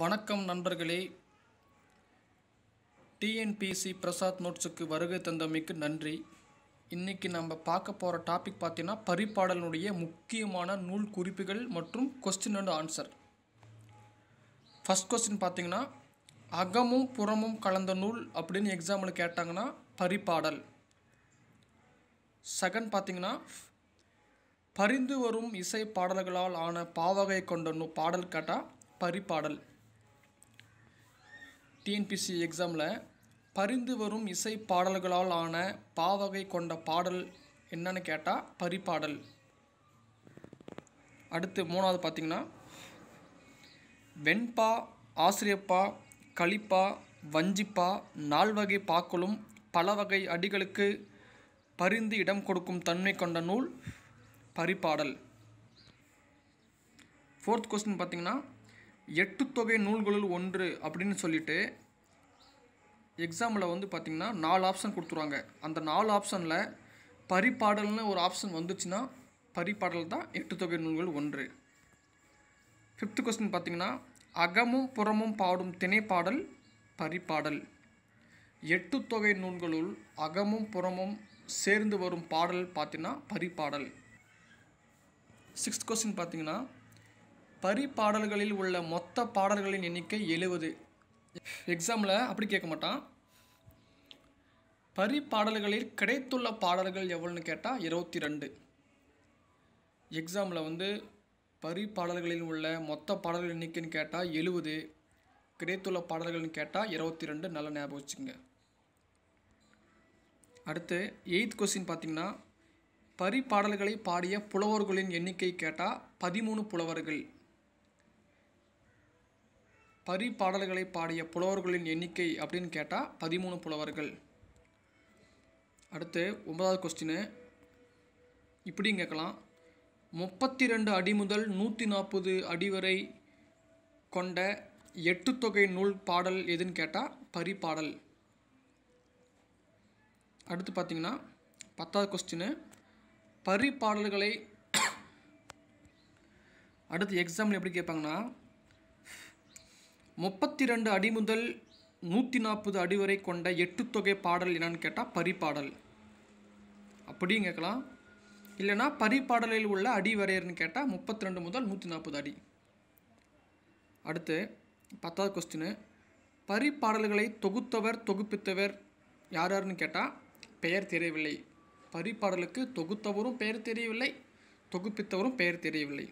வணக்கம் நண்பர்களே டிஎன்பிசி பிரசாத் நோட்ஸுக்கு வருகை தந்தமைக்கு நன்றி இன்றைக்கி நம்ம பார்க்க போகிற டாபிக் பார்த்தீங்கன்னா பரிப்பாடலினுடைய முக்கியமான நூல் குறிப்புகள் மற்றும் question and answer first question பார்த்தீங்கன்னா அகமும் புறமும் கலந்த நூல் அப்படின்னு எக்ஸாம்பிள் கேட்டாங்கன்னா பரிப்பாடல் செகண்ட் பார்த்தீங்கன்னா பரிந்து வரும் இசை பாடல்களால் ஆன பாவகை கொண்ட நூ பாடல் கேட்டால் பரிப்பாடல் டிஎன்பிசி எக்ஸாமில் பரிந்து வரும் இசை பாடல்களால் ஆன பாவகை கொண்ட பாடல் என்னன்னு கேட்டால் பரிப்பாடல் அடுத்து மூணாவது பார்த்திங்கன்னா வெண்பா ஆசிரியப்பா களிப்பா வஞ்சிப்பா நால்வகை பாக்களும் பல வகை அடிகளுக்கு பரிந்து இடம் கொடுக்கும் தன்மை கொண்ட நூல் பரிப்பாடல் ஃபோர்த் கொஸ்டின் பார்த்திங்கன்னா எட்டு தொகை நூல்களுள் ஒன்று அப்படின்னு சொல்லிட்டு எக்ஸாமில் வந்து பார்த்திங்கன்னா நாலு ஆப்ஷன் கொடுத்துருவாங்க அந்த நாலு ஆப்ஷனில் பரிப்பாடல்னு ஒரு ஆப்ஷன் வந்துச்சுன்னா பரிப்பாடல் தான் எட்டு தொகை நூல்கள் ஒன்று ஃபிஃப்த்து கொஸ்டின் பார்த்திங்கன்னா அகமும் புறமும் பாடும் திணைப்பாடல் பரிப்பாடல் எட்டு தொகை நூல்களுள் அகமும் புறமும் சேர்ந்து வரும் பாடல் பார்த்திங்கன்னா பரிப்பாடல் சிக்ஸ்த் கொஸ்டின் பார்த்திங்கன்னா பரிப்பாடல்களில் உள்ள மொத்த பாடல்களின் எண்ணிக்கை எழுவது எக்ஸாமில் அப்படி கேட்க மாட்டான் பாடல்களில் கிடைத்துள்ள பாடல்கள் எவ்வளோன்னு கேட்டால் இருபத்தி ரெண்டு எக்ஸாமில் வந்து பரி பாடல்களில் உள்ள மொத்த பாடல்கள் எண்ணிக்கைன்னு கேட்டால் எழுபது கிடைத்துள்ள பாடல்கள்னு கேட்டால் இருபத்தி ரெண்டு நல்ல ஞாபகம் வச்சுக்கோங்க அடுத்து எயித் கொஸ்டின் பார்த்திங்கன்னா பரிப்பாடல்களை பாடிய புலவர்களின் எண்ணிக்கை கேட்டால் பதிமூணு புலவர்கள் பரி பாடல்களை பாடிய புலவர்களின் எண்ணிக்கை அப்படின்னு கேட்டால் பதிமூணு புலவர்கள் அடுத்து ஒன்பதாவது கொஸ்டின் இப்படியும் கேட்கலாம் முப்பத்தி ரெண்டு அடி முதல் நூற்றி நாற்பது அடி வரை கொண்ட எட்டு தொகை நூல் பாடல் எதுன்னு கேட்டால் பரி பாடல் அடுத்து பார்த்திங்கன்னா பத்தாவது கொஸ்டின் பரி பாடல்களை அடுத்து எக்ஸாம்பிள் எப்படி கேட்பாங்கன்னா முப்பத்தி ரெண்டு அடி முதல் நூற்றி நாற்பது அடி வரை கொண்ட எட்டு தொகை பாடல் என்னன்னு கேட்டால் பரிப்பாடல் அப்படியும் கேட்கலாம் இல்லைனா பரிப்பாடலில் உள்ள அடி வரையர்னு கேட்டால் முப்பத்தி ரெண்டு முதல் நூற்றி நாற்பது அடி அடுத்து பத்தாவது கொஸ்டின் பரிப்பாடல்களை தொகுத்தவர் தொகுப்பித்தவர் யார் யாருன்னு கேட்டால் பெயர் தெரியவில்லை பரிப்பாடலுக்கு தொகுத்தவரும் பெயர் தெரியவில்லை தொகுப்பித்தவரும் பெயர் தெரியவில்லை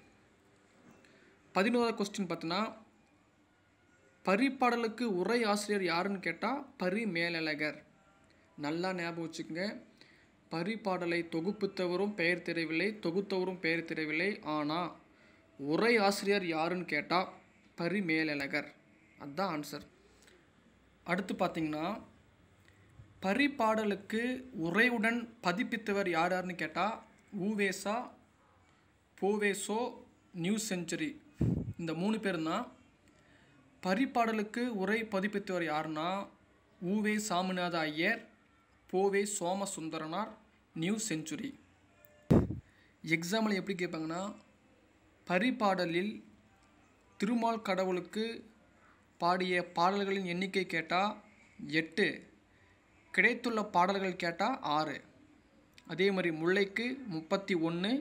பதினோராவது கொஸ்டின் பார்த்தீங்கன்னா பரிப்பாடலுக்கு உரை ஆசிரியர் யாருன்னு கேட்டால் பரி மேலழகர் நல்லா ஞாபகம் வச்சுக்கோங்க பரிப்பாடலை தொகுப்புத்தவரும் பெயர் தெரியவில்லை தொகுத்தவரும் பெயர் தெரியவில்லை ஆனால் உரை ஆசிரியர் யாருன்னு கேட்டால் பரி மேலழகர் அதுதான் ஆன்சர் அடுத்து பார்த்திங்கன்னா பரிப்பாடலுக்கு உரையுடன் பதிப்பித்தவர் யார் யாருன்னு கேட்டால் ஊவேசா போவேசோ நியூ செஞ்சுரி இந்த மூணு பேர் தான் பரிப்பாடலுக்கு உரை பதிப்பித்தவர் யாருன்னா ஊவே சாமிநாத ஐயர் போவே சோமசுந்தரனார் நியூ செஞ்சுரி எக்ஸாம்பிள் எப்படி கேட்பாங்கன்னா பரிப்பாடலில் திருமால் கடவுளுக்கு பாடிய பாடல்களின் எண்ணிக்கை கேட்டால் எட்டு கிடைத்துள்ள பாடல்கள் கேட்டால் ஆறு அதே மாதிரி முல்லைக்கு முப்பத்தி ஒன்று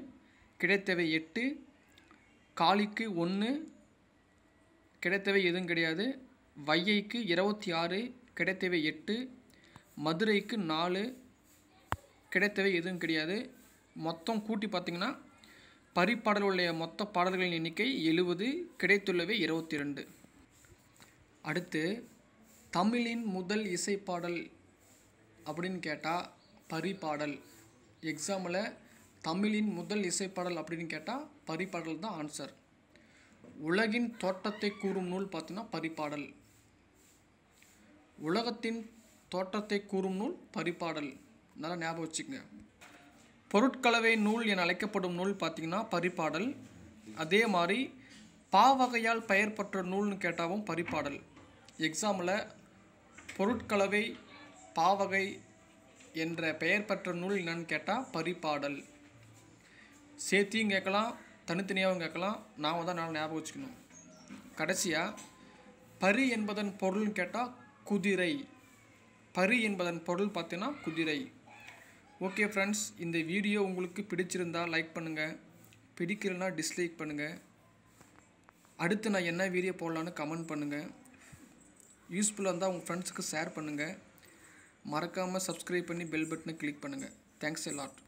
கிடைத்தவை எட்டு காளிக்கு ஒன்று கிடைத்தவை எதுவும் கிடையாது வையைக்கு இருபத்தி ஆறு கிடைத்தவை எட்டு மதுரைக்கு நாலு கிடைத்தவை எதுவும் கிடையாது மொத்தம் கூட்டி பார்த்திங்கன்னா பரிப்பாடலுடைய மொத்த பாடல்களின் எண்ணிக்கை எழுபது கிடைத்துள்ளவை இருபத்தி ரெண்டு அடுத்து தமிழின் முதல் இசைப்பாடல் அப்படின்னு கேட்டால் பரிப்பாடல் எக்ஸாமில் தமிழின் முதல் இசைப்பாடல் அப்படின்னு கேட்டால் பரிப்பாடல் தான் ஆன்சர் உலகின் தோட்டத்தை கூறும் நூல் பார்த்தீங்கன்னா பரிபாடல் உலகத்தின் தோட்டத்தை கூறும் நூல் பரிபாடல் நல்லா ஞாபகம் வச்சுக்கங்க பொருட்கலவை நூல் என அழைக்கப்படும் நூல் பார்த்திங்கன்னா பரிபாடல் அதே மாதிரி பாவகையால் பெயர் பெற்ற நூல்னு கேட்டாவும் பரிபாடல் எக்ஸாமில் பொருட்கலவை பாவகை என்ற பெயர் பெற்ற நூல் என்னன்னு கேட்டால் பரிபாடல் சேர்த்தியும் கேட்கலாம் தனித்தனியாகவும் கேட்கலாம் நாம் தான் நல்லா ஞாபகம் வச்சுக்கணும் கடைசியாக பரி என்பதன் பொருள்னு கேட்டால் குதிரை பரி என்பதன் பொருள் பார்த்தீங்கன்னா குதிரை ஓகே ஃப்ரெண்ட்ஸ் இந்த வீடியோ உங்களுக்கு பிடிச்சிருந்தால் லைக் பண்ணுங்கள் பிடிக்கலனா டிஸ்லைக் பண்ணுங்கள் அடுத்து நான் என்ன வீடியோ போடலான்னு கமெண்ட் பண்ணுங்கள் யூஸ்ஃபுல்லாக இருந்தால் உங்கள் ஃப்ரெண்ட்ஸுக்கு ஷேர் பண்ணுங்கள் மறக்காமல் சப்ஸ்கிரைப் பண்ணி பெல் பட்டனை கிளிக் பண்ணுங்கள் தேங்க்ஸ் எ லாட்